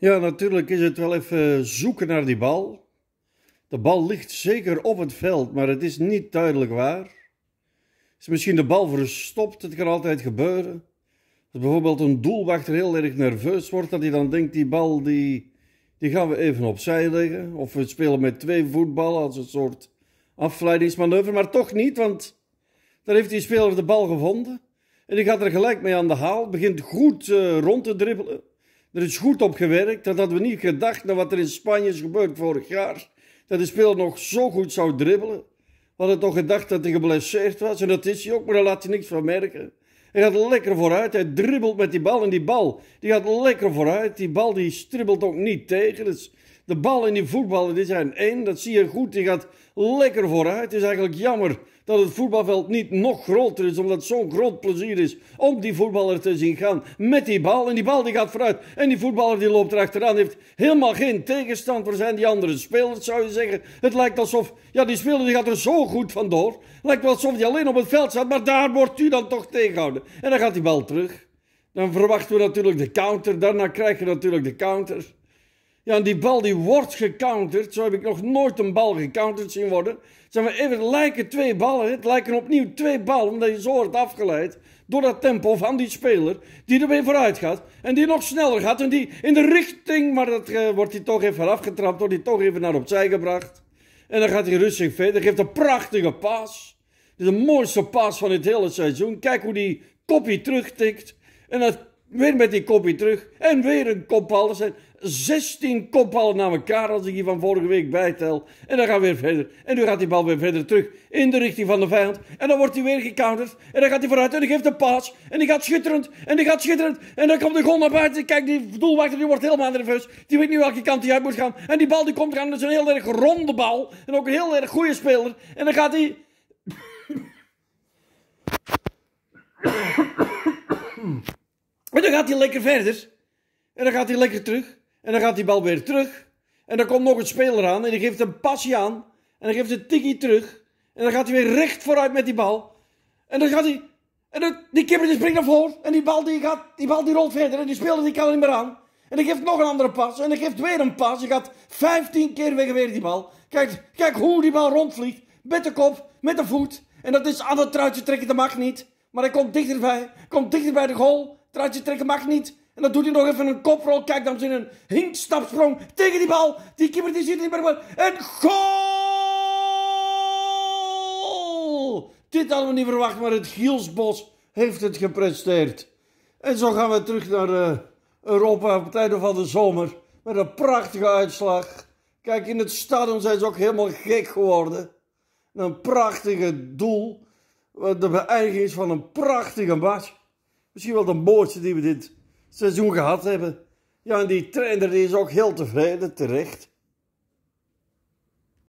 Ja, natuurlijk is het wel even zoeken naar die bal. De bal ligt zeker op het veld, maar het is niet duidelijk waar. Is misschien de bal verstopt, het kan altijd gebeuren. Als bijvoorbeeld een doelwachter heel erg nerveus wordt, dat hij dan denkt: die bal die, die gaan we even opzij leggen. Of we spelen met twee voetballen als een soort afleidingsmanoeuvre, maar toch niet, want daar heeft die speler de bal gevonden. En die gaat er gelijk mee aan de haal, begint goed eh, rond te dribbelen. Er is goed op gewerkt. Dat hadden we niet gedacht naar wat er in Spanje is gebeurd vorig jaar. Dat de speler nog zo goed zou dribbelen. We hadden toch gedacht dat hij geblesseerd was. En dat is hij ook, maar daar laat hij niks van merken. Hij gaat lekker vooruit. Hij dribbelt met die bal. En die bal die gaat lekker vooruit. Die bal die stribbelt ook niet tegen. Dus de bal in die voetballen, dit zijn één. Dat zie je goed. Die gaat lekker vooruit. Het is eigenlijk jammer dat het voetbalveld niet nog groter is. Omdat het zo'n groot plezier is om die voetballer te zien gaan met die bal. En die bal die gaat vooruit. En die voetballer die loopt erachteraan. Heeft helemaal geen tegenstand Waar zijn die andere spelers, zou je zeggen. Het lijkt alsof, ja, die speler die gaat er zo goed vandoor. Lijkt wel alsof hij alleen op het veld staat. Maar daar wordt u dan toch tegenhouden. En dan gaat die bal terug. Dan verwachten we natuurlijk de counter. Daarna krijg je natuurlijk de counter. Ja, en die bal die wordt gecounterd. Zo heb ik nog nooit een bal gecounterd zien worden. Zeg maar, even, het lijken twee ballen. Het lijken opnieuw twee ballen, omdat je zo wordt afgeleid door dat tempo van die speler. Die er weer vooruit gaat. En die nog sneller gaat. En die in de richting, maar dat eh, wordt hij toch even afgetrapt. Wordt hij toch even naar opzij gebracht. En dan gaat hij rustig verder. Geeft een prachtige pas. Dit is de mooiste pas van het hele seizoen. Kijk hoe die kopie terugtikt. En dat Weer met die kopie terug. En weer een kopbal. Er zijn 16 kopballen naar elkaar als ik die van vorige week bijtel. En dan gaan we weer verder. En nu gaat die bal weer verder terug in de richting van de vijand. En dan wordt hij weer gecounterd. En dan gaat hij vooruit en hij geeft een pas En die gaat schitterend. En die gaat schitterend. En dan komt de goal naar buiten. Kijk, die doelwachter die wordt helemaal nerveus. Die weet niet welke kant hij uit moet gaan. En die bal die komt gaan. Dat is een heel erg ronde bal. En ook een heel erg goede speler. En dan gaat hij dan gaat hij lekker verder. En dan gaat hij lekker terug. En dan gaat die bal weer terug. En dan komt nog een speler aan en die geeft een passie aan. En dan geeft een tikkie terug. En dan gaat hij weer recht vooruit met die bal. En dan gaat hij... En dan, die kipper die springt naar voren. En die bal die, gaat, die bal die rolt verder. En die speler die kan er niet meer aan. En dan geeft nog een andere pas. En dan geeft weer een pas. Je gaat 15 keer weg weer die bal. Kijk, kijk hoe die bal rondvliegt. Met de kop, met de voet. En dat is aan het truitje trekken, dat mag niet. Maar hij komt dichterbij. Komt dichterbij de goal. Truitje trekken mag niet. En dan doet hij nog even een koprol. Kijk, dan in een hinkstapsprong tegen die bal. Die keeper die zit niet meer. En goal! Dit hadden we niet verwacht, maar het Gielsbos heeft het gepresteerd. En zo gaan we terug naar eh, Europa op het einde van de zomer. Met een prachtige uitslag. Kijk, in het stadion zijn ze ook helemaal gek geworden. Een prachtige doel. De beëindiging is van een prachtige match. Misschien wel de bootje die we dit seizoen gehad hebben. Ja, en die trainer die is ook heel tevreden, terecht.